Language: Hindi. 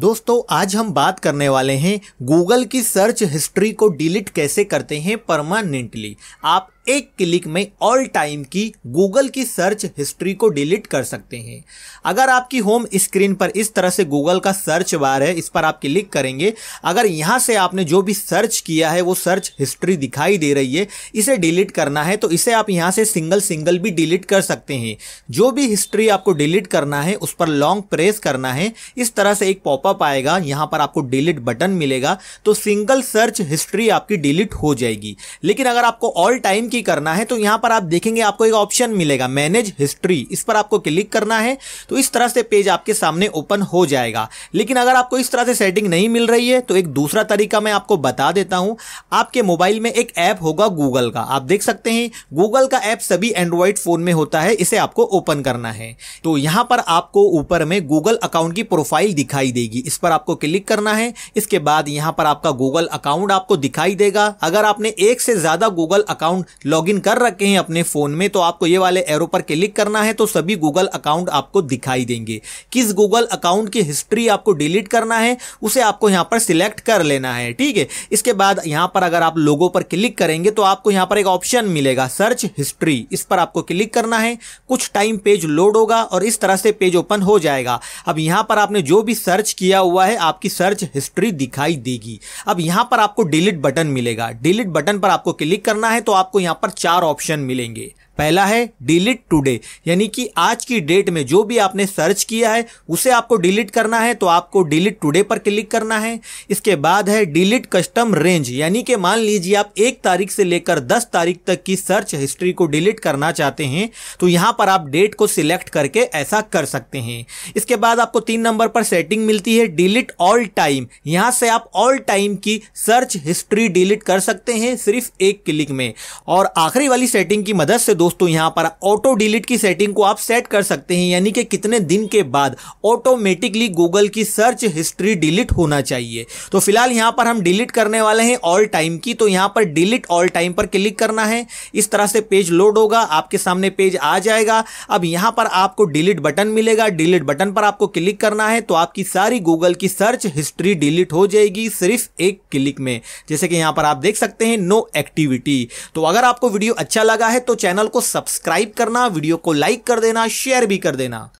दोस्तों आज हम बात करने वाले हैं गूगल की सर्च हिस्ट्री को डिलीट कैसे करते हैं परमानेंटली आप एक क्लिक में ऑल टाइम की गूगल की सर्च हिस्ट्री को डिलीट कर सकते हैं अगर आपकी होम स्क्रीन पर इस तरह से गूगल का सर्च बार है इस पर आप क्लिक करेंगे अगर यहां से आपने जो भी सर्च किया है वो सर्च हिस्ट्री दिखाई दे रही है इसे डिलीट करना है तो इसे आप यहां से सिंगल सिंगल भी डिलीट कर सकते हैं जो भी हिस्ट्री आपको डिलीट करना है उस पर लॉन्ग प्रेस करना है इस तरह से एक पॉपअप आएगा यहां पर आपको डिलीट बटन मिलेगा तो सिंगल सर्च हिस्ट्री आपकी डिलीट हो जाएगी लेकिन अगर आपको ऑल टाइम की की करना है तो यहां पर आप देखेंगे आपको एक ऑप्शन मिलेगा मैनेज हिस्ट्री इस पर आपको क्लिक करना है तो इस तरह से पेज आपके सामने ओपन हो जाएगा लेकिन अगर आपको इस तरह से सेटिंग नहीं मिल रही है तो एक दूसरा तरीका मैं आपको बता देता हूं आपके मोबाइल में एक ऐप होगा गूगल का आप देख सकते हैं गूगल का ऐप सभी एंड्रॉइड फोन में होता है इसे आपको ओपन करना है तो यहां पर आपको ऊपर में गूगल अकाउंट की प्रोफाइल दिखाई देगी इस पर आपको क्लिक करना है इसके बाद यहां पर आपका गूगल अकाउंट आपको दिखाई देगा अगर आपने एक से ज्यादा गूगल अकाउंट लॉगिन कर रखे हैं अपने फ़ोन में तो आपको ये वाले एरो पर क्लिक करना है तो सभी गूगल अकाउंट आपको दिखाई देंगे किस गूगल अकाउंट की हिस्ट्री आपको डिलीट करना है उसे आपको यहाँ पर सिलेक्ट कर लेना है ठीक है इसके बाद यहाँ पर अगर आप लोगों पर क्लिक करेंगे तो आपको यहाँ पर एक ऑप्शन मिलेगा सर्च हिस्ट्री इस पर आपको क्लिक करना है कुछ टाइम पेज लोड होगा और इस तरह से पेज ओपन हो जाएगा अब यहाँ पर आपने जो भी सर्च किया हुआ है आपकी सर्च हिस्ट्री दिखाई देगी अब यहाँ पर आपको डिलीट बटन मिलेगा डिलीट बटन पर आपको क्लिक करना है तो आपको यहाँ पर चार ऑप्शन मिलेंगे पहला है डिलीट टुडे यानी कि आज की डेट में जो भी आपने सर्च किया है उसे आपको डिलीट करना है तो आपको डिलीट टुडे पर क्लिक करना है इसके बाद है डिलीट कस्टम रेंज यानी कि मान लीजिए आप एक तारीख से लेकर दस तारीख तक की सर्च हिस्ट्री को डिलीट करना चाहते हैं तो यहाँ पर आप डेट को सिलेक्ट करके ऐसा कर सकते हैं इसके बाद आपको तीन नंबर पर सेटिंग मिलती है डिलीट ऑल टाइम यहाँ से आप ऑल टाइम की सर्च हिस्ट्री डिलीट कर सकते हैं सिर्फ एक क्लिक में और आखिरी वाली सेटिंग की मदद से दो दोस्तों यहाँ पर ऑटो डिलीट की सेटिंग को आप सेट कर सकते हैं यानी कि कितने दिन के बाद ऑटोमेटिकली गूगल की सर्च हिस्ट्री डिलीट होना चाहिए तो फिलहाल यहाँ पर हम डिलीट करने वाले हैं ऑल टाइम की तो यहाँ पर डिलीट ऑल टाइम पर क्लिक करना है इस तरह से पेज लोड होगा आपके सामने पेज आ जाएगा अब यहाँ पर आपको डिलीट बटन मिलेगा डिलीट बटन पर आपको क्लिक करना है तो आपकी सारी गूगल की सर्च हिस्ट्री डिलीट हो जाएगी सिर्फ एक क्लिक में जैसे कि यहाँ पर आप देख सकते हैं नो एक्टिविटी तो अगर आपको वीडियो अच्छा लगा है तो चैनल को को सब्सक्राइब करना वीडियो को लाइक कर देना शेयर भी कर देना